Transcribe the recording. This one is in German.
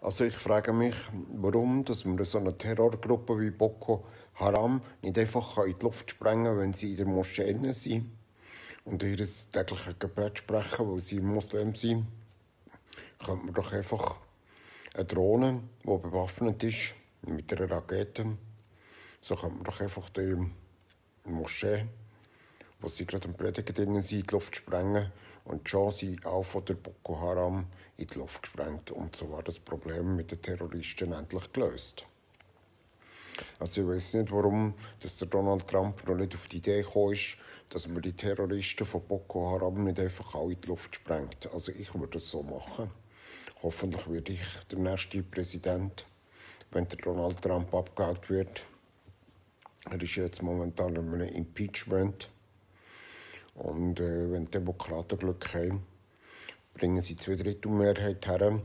Also ich frage mich, warum dass man so eine Terrorgruppe wie Boko Haram nicht einfach in die Luft sprengen kann, wenn sie in der Moschee sind und ihr tägliches Gebet sprechen, weil sie Muslim sind. Könnte man doch einfach eine Drohne, die bewaffnet ist, mit einer Rakete, so könnte man doch einfach die Moschee wo sie gerade am Predigen sind, in die Luft sprengen. Und schon sind auch von der Boko Haram in die Luft gesprengt. Und so war das Problem mit den Terroristen endlich gelöst. Also ich weiß nicht, warum dass der Donald Trump noch nicht auf die Idee gekommen ist, dass man die Terroristen von Boko Haram nicht einfach auch in die Luft sprengt. Also ich würde das so machen. Hoffentlich werde ich der nächste Präsident, wenn der Donald Trump abgehakt wird. Er ist jetzt momentan in einem Impeachment. Und äh, wenn die Demokraten Glück haben, bringen sie zwei Drittel Mehrheit her.